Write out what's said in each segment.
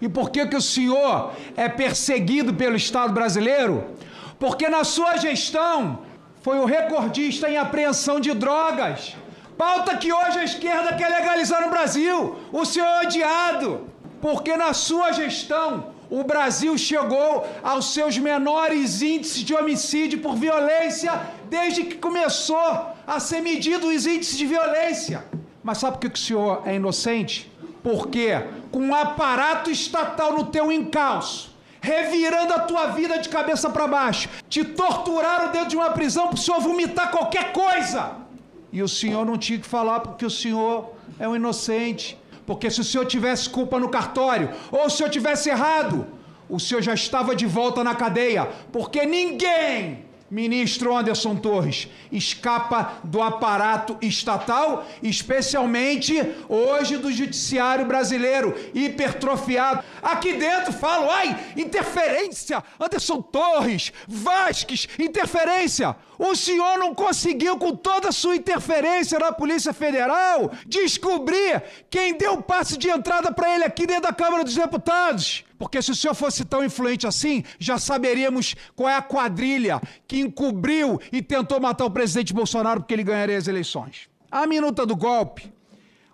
E por que, que o senhor é perseguido pelo Estado brasileiro? Porque na sua gestão foi o recordista em apreensão de drogas. Pauta que hoje a esquerda quer legalizar no Brasil. O senhor é odiado. Porque na sua gestão o Brasil chegou aos seus menores índices de homicídio por violência desde que começou a ser medido os índices de violência. Mas sabe por que o senhor é inocente? Porque com um aparato estatal no teu encalço, revirando a tua vida de cabeça para baixo, te torturaram dentro de uma prisão para o senhor vomitar qualquer coisa. E o senhor não tinha que falar porque o senhor é um inocente. Porque se o senhor tivesse culpa no cartório, ou se eu tivesse errado, o senhor já estava de volta na cadeia, porque ninguém Ministro Anderson Torres, escapa do aparato estatal, especialmente hoje do judiciário brasileiro, hipertrofiado. Aqui dentro falam, ai, interferência! Anderson Torres, Vasques, interferência! O senhor não conseguiu, com toda a sua interferência na Polícia Federal, descobrir quem deu o passe de entrada para ele aqui dentro da Câmara dos Deputados. Porque se o senhor fosse tão influente assim, já saberíamos qual é a quadrilha que encobriu e tentou matar o presidente Bolsonaro porque ele ganharia as eleições. A minuta do golpe,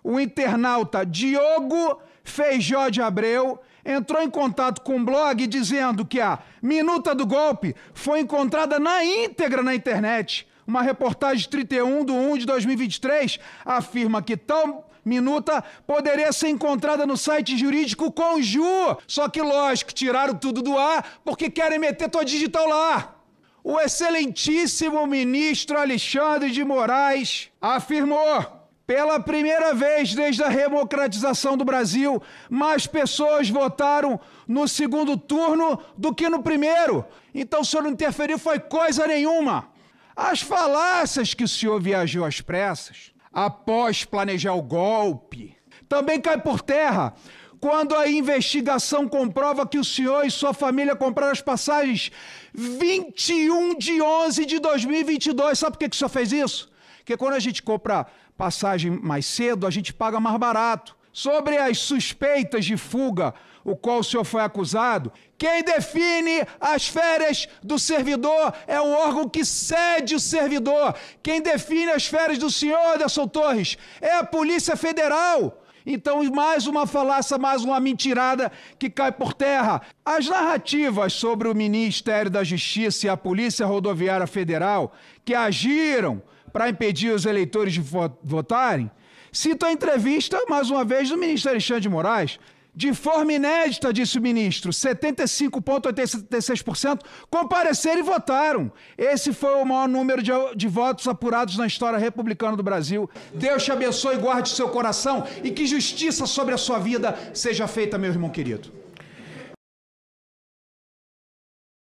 o internauta Diogo Feijó de Abreu entrou em contato com o um blog dizendo que a minuta do golpe foi encontrada na íntegra na internet. Uma reportagem 31 de 1 de 2023 afirma que tão minuta poderia ser encontrada no site jurídico Conju. Só que, lógico, tiraram tudo do ar porque querem meter tua digital lá. O excelentíssimo ministro Alexandre de Moraes afirmou. Pela primeira vez desde a democratização do Brasil, mais pessoas votaram no segundo turno do que no primeiro. Então o senhor não interferiu foi coisa nenhuma. As falácias que o senhor viajou às pressas após planejar o golpe, também cai por terra quando a investigação comprova que o senhor e sua família compraram as passagens 21 de 11 de 2022. Sabe por que, que o senhor fez isso? Porque quando a gente compra passagem mais cedo, a gente paga mais barato. Sobre as suspeitas de fuga, o qual o senhor foi acusado, quem define as férias do servidor é o órgão que cede o servidor. Quem define as férias do senhor, Anderson Torres, é a Polícia Federal. Então, mais uma falácia, mais uma mentirada que cai por terra. As narrativas sobre o Ministério da Justiça e a Polícia Rodoviária Federal que agiram para impedir os eleitores de votarem Cito a entrevista, mais uma vez, do ministro Alexandre de Moraes. De forma inédita, disse o ministro, 75,86% compareceram e votaram. Esse foi o maior número de, de votos apurados na história republicana do Brasil. Deus te abençoe, guarde seu coração e que justiça sobre a sua vida seja feita, meu irmão querido.